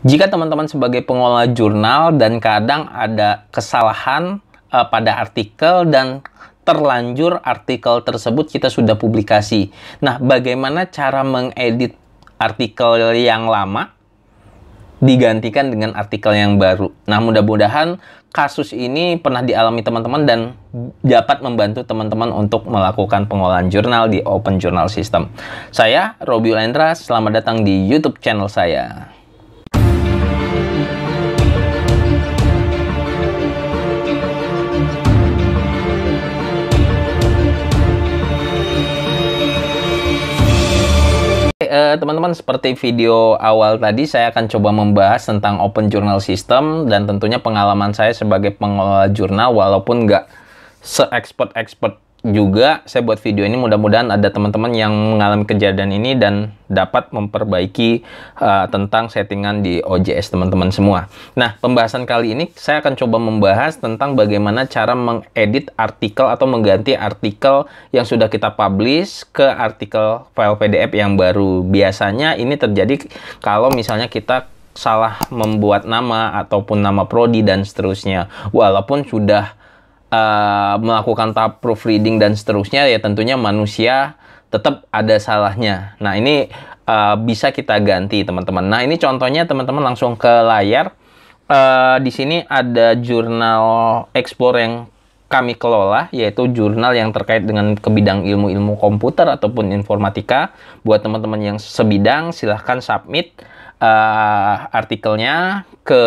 Jika teman-teman sebagai pengelola jurnal dan kadang ada kesalahan uh, pada artikel dan terlanjur artikel tersebut kita sudah publikasi. Nah, bagaimana cara mengedit artikel yang lama digantikan dengan artikel yang baru. Nah, mudah-mudahan kasus ini pernah dialami teman-teman dan dapat membantu teman-teman untuk melakukan pengolahan jurnal di Open Journal System. Saya Robi Lendra, selamat datang di YouTube channel saya. Eh, teman-teman, uh, seperti video awal tadi saya akan coba membahas tentang Open Journal System dan tentunya pengalaman saya sebagai pengelola jurnal walaupun nggak se-expert-expert juga saya buat video ini mudah-mudahan ada teman-teman yang mengalami kejadian ini dan dapat memperbaiki uh, tentang settingan di OJS teman-teman semua. Nah, pembahasan kali ini saya akan coba membahas tentang bagaimana cara mengedit artikel atau mengganti artikel yang sudah kita publish ke artikel file PDF yang baru. Biasanya ini terjadi kalau misalnya kita salah membuat nama ataupun nama prodi dan seterusnya. Walaupun sudah uh, melakukan tahap proofreading dan seterusnya ya tentunya manusia tetap ada salahnya. Nah, ini uh, bisa kita ganti, teman-teman. Nah, ini contohnya teman-teman langsung ke layar. Uh, di sini ada jurnal explore yang kami kelola, yaitu jurnal yang terkait dengan kebidang ilmu-ilmu komputer ataupun informatika. Buat teman-teman yang sebidang, silahkan submit uh, artikelnya ke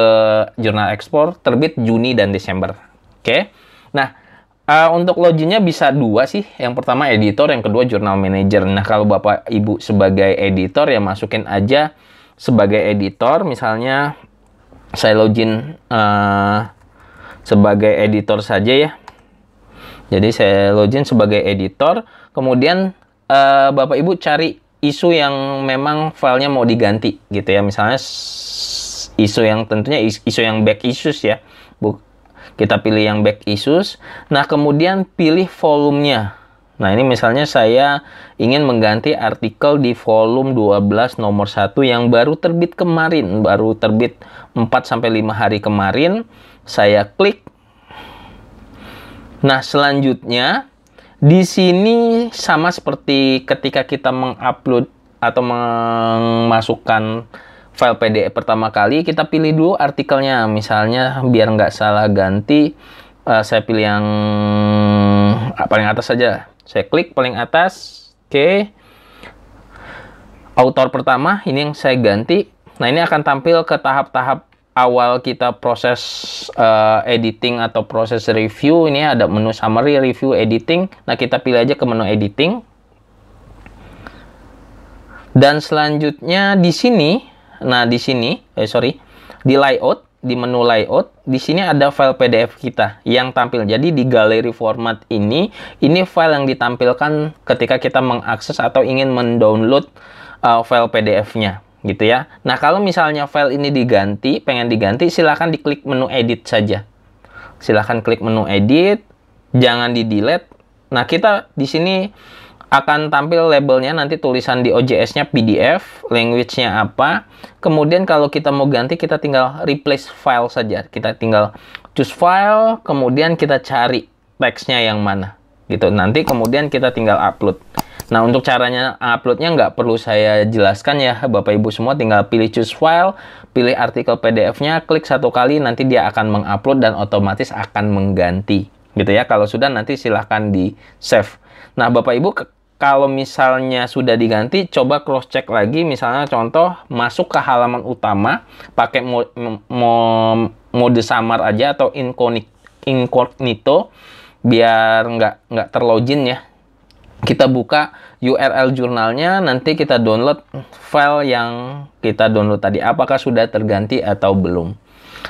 jurnal ekspor terbit Juni dan Desember. Oke. Okay? Nah, uh, untuk loginnya bisa dua sih. Yang pertama editor, yang kedua journal manager. Nah, kalau Bapak Ibu sebagai editor ya masukin aja sebagai editor misalnya saya login uh, sebagai editor saja ya. Jadi saya login sebagai editor, kemudian uh, Bapak Ibu cari isu yang memang filenya mau diganti gitu ya. Misalnya isu yang tentunya isu yang back issues ya. Kita pilih yang back issues. Nah, kemudian pilih volumenya. Nah, ini misalnya saya ingin mengganti artikel di volume 12 nomor 1 yang baru terbit kemarin, baru terbit 4 5 hari kemarin. Saya klik. Nah, selanjutnya di sini sama seperti ketika kita mengupload atau memasukkan file PDF pertama kali kita pilih dulu artikelnya misalnya biar nggak salah ganti uh, saya pilih yang ah, paling atas saja saya klik paling atas oke okay. Autor pertama ini yang saya ganti nah ini akan tampil ke tahap-tahap awal kita proses uh, editing atau proses review ini ada menu summary review editing nah kita pilih aja ke menu editing dan selanjutnya di sini Nah, di sini, eh, sorry, di layout, di menu layout, di sini ada file PDF kita yang tampil. Jadi di galeri format ini, ini file yang ditampilkan ketika kita mengakses atau ingin mendownload uh, file PDF-nya gitu ya. Nah, kalau misalnya file ini diganti, pengen diganti, silahkan diklik menu edit saja. Silahkan klik menu edit, jangan di delete. Nah, kita di sini akan tampil labelnya nanti tulisan di OJS-nya PDF, language-nya apa. Kemudian kalau kita mau ganti, kita tinggal replace file saja. Kita tinggal choose file, kemudian kita cari teksnya yang mana. Gitu. Nanti kemudian kita tinggal upload. Nah, untuk caranya uploadnya nggak perlu saya jelaskan ya, Bapak Ibu semua tinggal pilih choose file, pilih artikel PDF-nya, klik satu kali, nanti dia akan mengupload dan otomatis akan mengganti. Gitu ya, kalau sudah nanti silahkan di save. Nah, Bapak Ibu kalau misalnya sudah diganti, coba cross check lagi. Misalnya contoh masuk ke halaman utama pakai mo mo mode samar aja atau incognito biar nggak nggak terlogin ya. Kita buka URL jurnalnya, nanti kita download file yang kita download tadi. Apakah sudah terganti atau belum?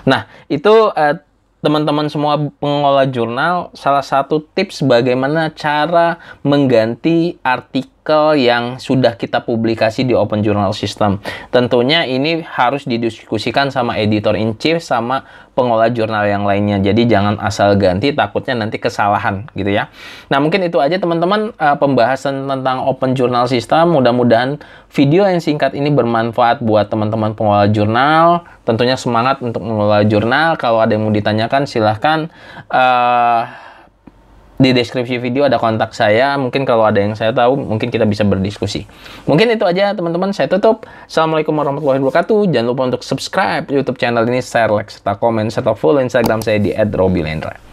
Nah, itu uh, teman-teman semua pengelola jurnal salah satu tips bagaimana cara mengganti artikel artikel yang sudah kita publikasi di Open Journal System. Tentunya ini harus didiskusikan sama editor in chief sama pengolah jurnal yang lainnya. Jadi jangan asal ganti takutnya nanti kesalahan gitu ya. Nah, mungkin itu aja teman-teman uh, pembahasan tentang Open Journal System. Mudah-mudahan video yang singkat ini bermanfaat buat teman-teman pengolah jurnal. Tentunya semangat untuk mengelola jurnal. Kalau ada yang mau ditanyakan silahkan uh, di deskripsi video ada kontak saya. Mungkin kalau ada yang saya tahu, mungkin kita bisa berdiskusi. Mungkin itu aja teman-teman. Saya tutup. Assalamualaikum warahmatullahi wabarakatuh. Jangan lupa untuk subscribe YouTube channel ini, share, like, serta komen, serta follow Instagram saya di @robilendra.